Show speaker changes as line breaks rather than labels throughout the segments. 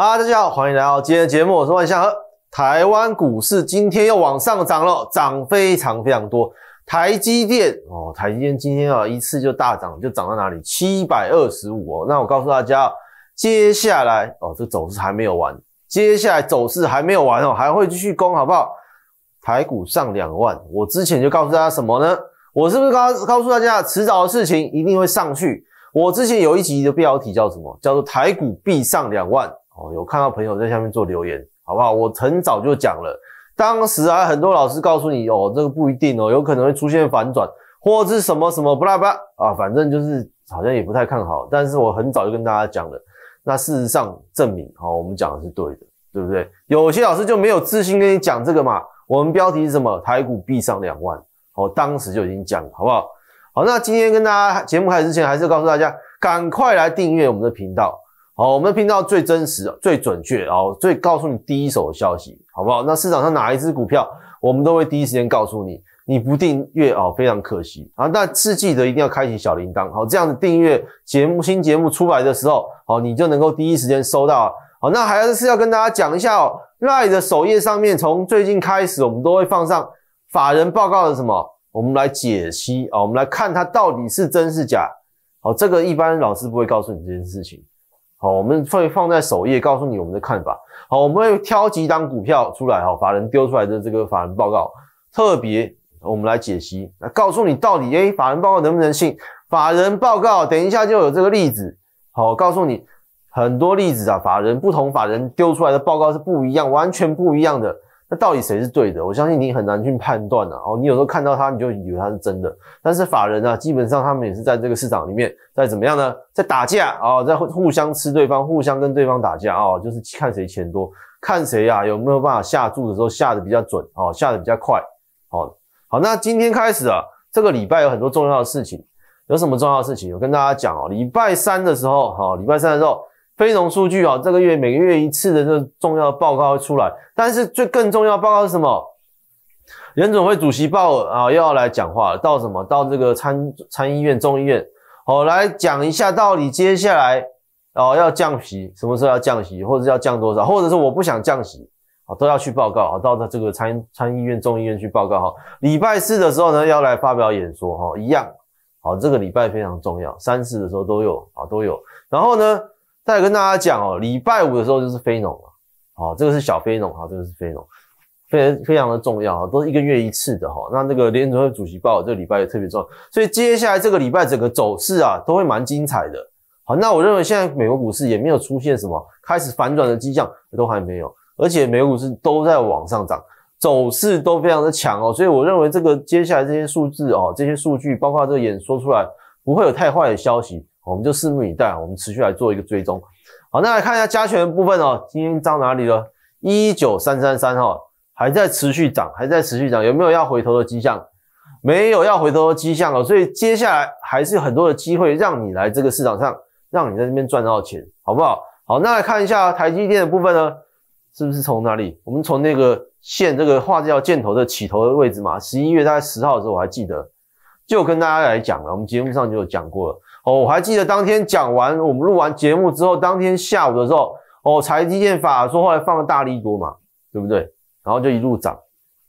好，大家好，欢迎来到今天的节目。我是万向河。台湾股市今天又往上涨了，涨非常非常多。台积电哦，台积电今天啊一次就大涨，就涨到哪里？七百二十五哦。那我告诉大家，接下来哦，这走势还没有完，接下来走势还没有完哦，还会继续攻，好不好？台股上两万，我之前就告诉大家什么呢？我是不是告告诉大家，迟早的事情一定会上去？我之前有一集的标题叫什么？叫做台股必上两万。哦，有看到朋友在下面做留言，好不好？我很早就讲了，当时啊，很多老师告诉你，哦，这个不一定哦，有可能会出现反转，或是什么什么不拉不拉啊，反正就是好像也不太看好。但是我很早就跟大家讲了，那事实上证明，哦，我们讲的是对的，对不对？有些老师就没有自信跟你讲这个嘛。我们标题是什么？台股必上两万，哦，当时就已经讲了，好不好？好，那今天跟大家节目开始之前，还是告诉大家，赶快来订阅我们的频道。好，我们拼到最真实、最准确，然后最告诉你第一手消息，好不好？那市场上哪一只股票，我们都会第一时间告诉你。你不订阅哦，非常可惜啊！那记得一定要开启小铃铛，好，这样子订阅节目，新节目出来的时候，好，你就能够第一时间收到。好，那还是要跟大家讲一下哦，Lie 的首页上面，从最近开始，我们都会放上法人报告的什么，我们来解析啊，我们来看它到底是真是假。好，这个一般老师不会告诉你这件事情。好，我们会放在首页告诉你我们的看法。好，我们会挑几档股票出来，哈，法人丢出来的这个法人报告，特别我们来解析，来告诉你到底，哎，法人报告能不能信？法人报告，等一下就有这个例子。好，告诉你很多例子啊，法人不同，法人丢出来的报告是不一样，完全不一样的。那到底谁是对的？我相信你很难去判断呐。哦，你有时候看到它，你就以为它是真的。但是法人啊，基本上他们也是在这个市场里面在怎么样呢？在打架啊，在互相吃对方，互相跟对方打架啊，就是看谁钱多，看谁啊有没有办法下注的时候下的比较准啊，下的比较快。好，好，那今天开始啊，这个礼拜有很多重要的事情，有什么重要的事情？我跟大家讲哦，礼拜三的时候，好，礼拜三的时候。非农数据啊，这个月每个月一次的这重要报告会出来，但是最更重要报告是什么？联总会主席鲍尔啊，要来讲话，到什么？到这个参参议院、众议院，好来讲一下道理。接下来哦要降息，什么时候要降息，或者要降多少，或者是我不想降息啊，都要去报告啊，到他这个参参议院、众议院去报告哈。礼拜四的时候呢，要来发表演说哈，一样好，这个礼拜非常重要。三次的时候都有啊，都有，然后呢？再跟大家讲哦，礼拜五的时候就是非农了，好，这个是小非农，好，这个是非农，非常非常的重要啊，都是一个月一次的哈。那那个联储会主席报，这个礼拜也特别重要，所以接下来这个礼拜整个走势啊，都会蛮精彩的。好，那我认为现在美国股市也没有出现什么开始反转的迹象，都还没有，而且美股是都在往上涨，走势都非常的强哦。所以我认为这个接下来这些数字哦，这些数据，包括这个演说出来，不会有太坏的消息。我们就拭目以待，我们持续来做一个追踪。好，那来看一下加权部分哦，今天涨哪里了？一九三三三哈，还在持续涨，还在持续涨，有没有要回头的迹象？没有要回头的迹象哦，所以接下来还是很多的机会让你来这个市场上，让你在这边赚到钱，好不好？好，那来看一下台积电的部分呢，是不是从哪里？我们从那个线这个画这条箭头的起头的位置嘛，十一月大概十号的时候我还记得。就跟大家来讲了，我们节目上就有讲过了哦。我还记得当天讲完，我们录完节目之后，当天下午的时候，哦，台积电法说后来放了大力多嘛，对不对？然后就一路涨，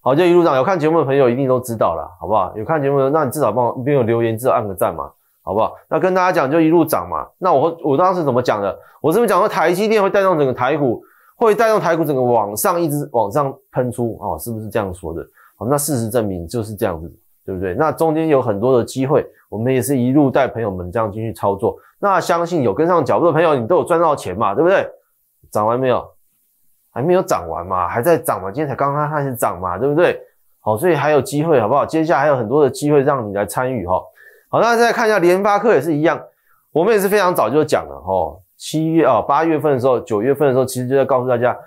好，就一路涨。有看节目的朋友一定都知道了，好不好？有看节目的，那你至少帮我边有留言，至少按个赞嘛，好不好？那跟大家讲，就一路涨嘛。那我我当时怎么讲的？我是不是讲说台积电会带动整个台股，会带动台股整个往上一直往上喷出，哦，是不是这样说的？好，那事实证明就是这样子。对不对？那中间有很多的机会，我们也是一路带朋友们这样进去操作。那相信有跟上脚步的朋友，你都有赚到钱嘛，对不对？涨完没有？还没有涨完嘛，还在涨嘛？今天才刚刚开始涨嘛，对不对？好，所以还有机会，好不好？接下来还有很多的机会让你来参与哈。好，那再看一下联发科也是一样，我们也是非常早就讲了哈，七月啊八月份的时候，九月份的时候，其实就在告诉大家，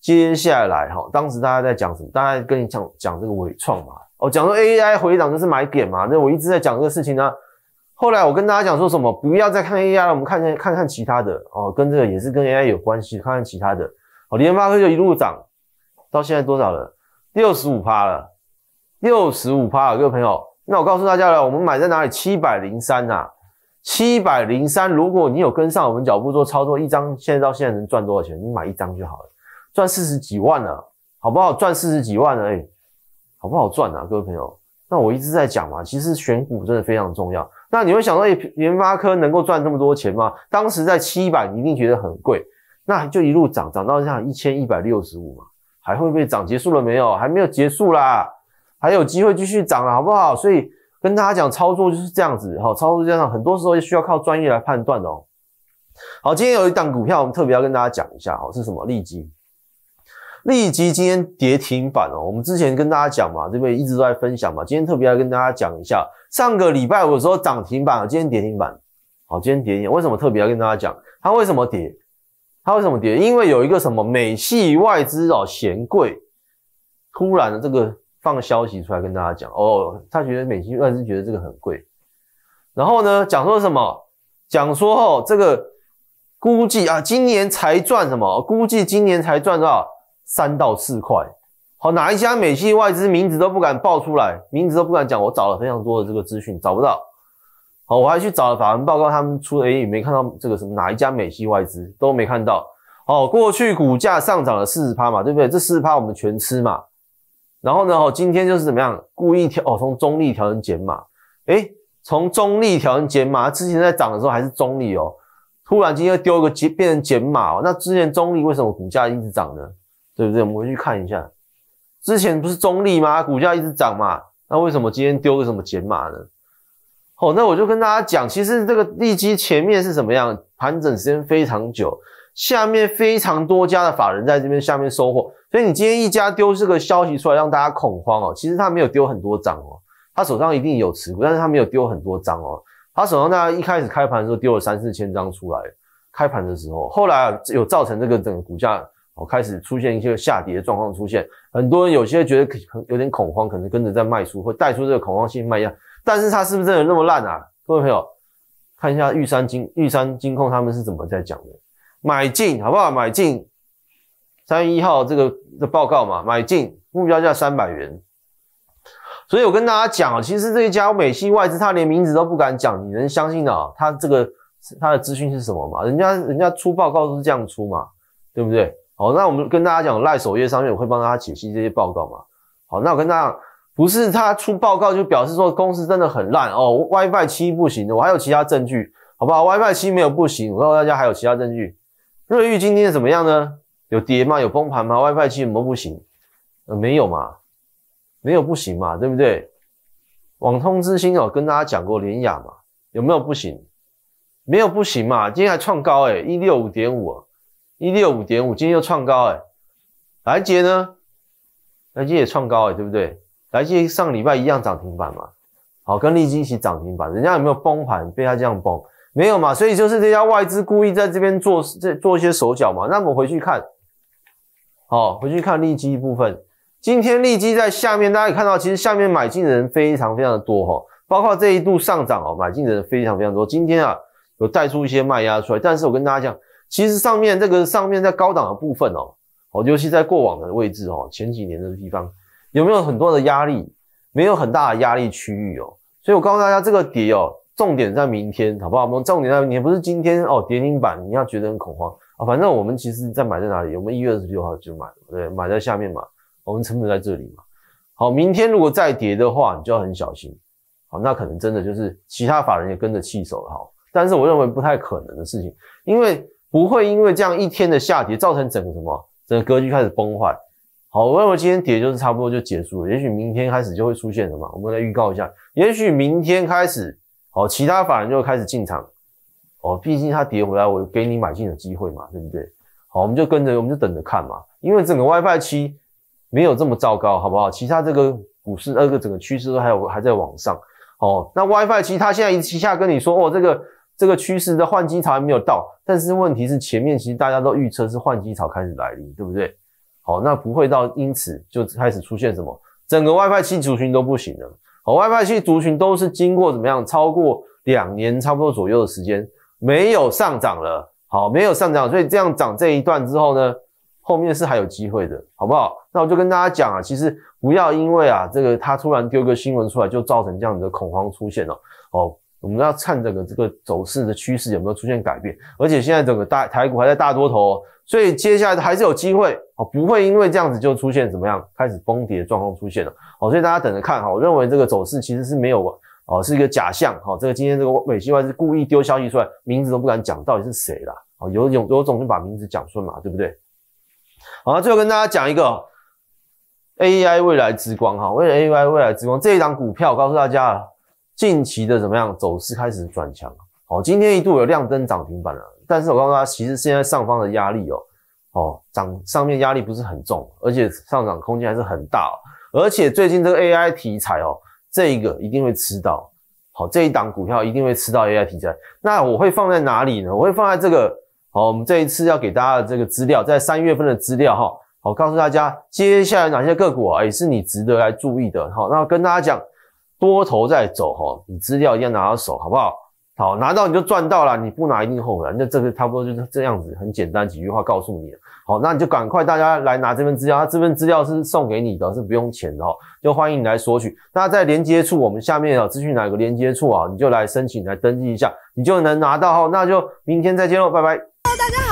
接下来哈，当时大家在讲什么？大家跟你讲讲这个伟创嘛。哦，讲说 A I 回档就是买点嘛，那我一直在讲这个事情呢。后来我跟大家讲说什么，不要再看 A I 了，我们看看看看其他的哦，跟这个也是跟 A I 有关系，看看其他的。哦，联发科就一路涨，到现在多少了？六十五趴了，六十五趴，了，各位朋友。那我告诉大家了，我们买在哪里？七百零三呐，七百零三。如果你有跟上我们脚步做操作，一张现在到现在能赚多少钱？你买一张就好了，赚四十几万了，好不好？赚四十几万了，哎。好不好赚啊，各位朋友？那我一直在讲嘛，其实选股真的非常重要。那你会想到，哎，联发科能够赚这么多钱吗？当时在七百，你一定觉得很贵，那就一路涨，涨到像一千一百六十五嘛，还会不会涨？结束了没有？还没有结束啦，还有机会继续涨了，好不好？所以跟大家讲，操作就是这样子哈，操作这样，很多时候需要靠专业来判断哦。好，今天有一档股票，我们特别要跟大家讲一下哦，是什么？利基。立即今天跌停板哦！我们之前跟大家讲嘛，这边一直都在分享嘛。今天特别要跟大家讲一下，上个礼拜我说涨停板，今天跌停板。好，今天跌停，为什么特别要跟大家讲？它为什么跌？它为什么跌？因为有一个什么美系外资哦嫌贵，突然的这个放消息出来跟大家讲哦，他觉得美系外资觉得这个很贵。然后呢，讲说什么？讲说哦，这个估计啊，今年才赚什么？估计今年才赚多少？三到四块，好，哪一家美系外资名字都不敢报出来，名字都不敢讲。我找了非常多的这个资讯，找不到。好，我还去找了法文报告，他们出的，也没看到这个什么哪一家美系外资都没看到。好，过去股价上涨了四十趴嘛，对不对？这四十趴我们全吃嘛。然后呢，哦，今天就是怎么样，故意调哦，从中立调成减码。哎，从中立调成减码，之前在涨的时候还是中立哦，突然今天丢个减变成减码哦。那之前中立为什么股价一直涨呢？对不对？我们回去看一下，之前不是中立吗？股价一直涨嘛，那为什么今天丢个什么减码呢？哦，那我就跟大家讲，其实这个利基前面是什么样？盘整时间非常久，下面非常多家的法人在这边下面收获，所以你今天一家丢这个消息出来，让大家恐慌哦。其实他没有丢很多张哦，他手上一定有持股，但是他没有丢很多张哦。他手上大家一开始开盘的时候丢了三四千张出来，开盘的时候，后来有造成这个整个股价。我开始出现一些下跌的状况出现，很多人有些觉得可有点恐慌，可能跟着在卖出，会带出这个恐慌性卖压。但是它是不是真的那么烂啊？各位朋友，看一下玉山金玉山金控他们是怎么在讲的？买进好不好？买进三月一号这个的报告嘛，买进目标价三百元。所以我跟大家讲其实这一家美系外资他连名字都不敢讲，你能相信的啊？他这个他的资讯是什么嘛？人家人家出报告都是这样出嘛，对不对？好，那我们跟大家讲，赖首页上面会帮大家解析这些报告嘛？好，那我跟大家不是他出报告就表示说公司真的很烂哦。WiFi 七不行的，我还有其他证据，好不好 w i f i 七没有不行，我告诉大家还有其他证据。瑞昱今天怎么样呢？有跌吗？有崩盘吗？WiFi 七怎有不行？呃，没有嘛，没有不行嘛，对不对？网通之星哦，跟大家讲过联雅嘛，有没有不行？没有不行嘛，今天还创高诶一六五点五。一六五点五，今天又创高哎，莱捷呢？莱捷也创高哎，对不对？莱捷上礼拜一样涨停板嘛，好，跟利基一起涨停板，人家有没有崩盘？被他这样崩，没有嘛，所以就是这家外资故意在这边做做一些手脚嘛。那我们回去看，好，回去看利基部分。今天利基在下面，大家也看到，其实下面买进的人非常非常的多哈，包括这一度上涨哦，买进的人非常非常多。今天啊，有带出一些卖压出来，但是我跟大家讲。其实上面这个上面在高档的部分哦，哦，尤其在过往的位置哦，前几年的地方有没有很多的压力？没有很大的压力区域哦，所以我告诉大家，这个跌哦，重点在明天，好不好？我们重点在天，不是今天哦，跌停板你要觉得很恐慌啊？反正我们其实在买在哪里？我们一月二十六号就买，对，买在下面嘛，我们成本在这里嘛。好，明天如果再跌的话，你就要很小心，好，那可能真的就是其他法人也跟着气手了哈，但是我认为不太可能的事情，因为。不会因为这样一天的下跌造成整个什么整个格局开始崩坏。好，我认为今天跌就是差不多就结束了，也许明天开始就会出现什么，我们来预告一下，也许明天开始，哦，其他法人就开始进场，哦，毕竟它跌回来，我给你买进的机会嘛，对不对？好，我们就跟着，我们就等着看嘛，因为整个 WiFi 七没有这么糟糕，好不好？其他这个股市那个整个趋势还有还在往上，哦，那 WiFi 七它现在一下跟你说，哦，这个。这个趋势的换机潮还没有到，但是问题是前面其实大家都预测是换机潮开始来临，对不对？好，那不会到，因此就开始出现什么？整个外派器族群都不行了。好，外派器族群都是经过怎么样？超过两年差不多左右的时间没有上涨了，好，没有上涨，所以这样涨这一段之后呢，后面是还有机会的，好不好？那我就跟大家讲啊，其实不要因为啊这个他突然丢个新闻出来就造成这样的恐慌出现了，哦。我们要看整个这个走势的趋势有没有出现改变，而且现在整个大台股还在大多头，所以接下来还是有机会哦，不会因为这样子就出现怎么样开始崩跌状况出现了哦，所以大家等着看哈。我认为这个走势其实是没有哦，是一个假象哈。这个今天这个美西外是故意丢消息出来，名字都不敢讲，到底是谁啦。哦？有有有种就把名字讲出来嘛，对不对？好，最后跟大家讲一个 A I 未来之光哈，为了 A I 未来之光这一张股票，告诉大家。近期的怎么样走势开始转强？好，今天一度有亮灯涨停板了。但是我告诉大家，其实现在上方的压力哦，哦，涨上面压力不是很重，而且上涨空间还是很大。而且最近这个 AI 题材哦，这一个一定会吃到。好，这一档股票一定会吃到 AI 题材。那我会放在哪里呢？我会放在这个。好，我们这一次要给大家的这个资料，在三月份的资料哈，我告诉大家接下来哪些个股啊，也是你值得来注意的。好，那跟大家讲。多头在走哈，你资料一定要拿到手，好不好？好拿到你就赚到了，你不拿一定后悔。那这个差不多就是这样子，很简单几句话告诉你好，那你就赶快大家来拿这份资料，他这份资料是送给你的是不用钱的哈，就欢迎你来索取。大家在连接处我们下面啊资讯哪个连接处啊，你就来申请来登记一下，你就能拿到哈。那就明天再见喽，拜拜。Hello，大家好。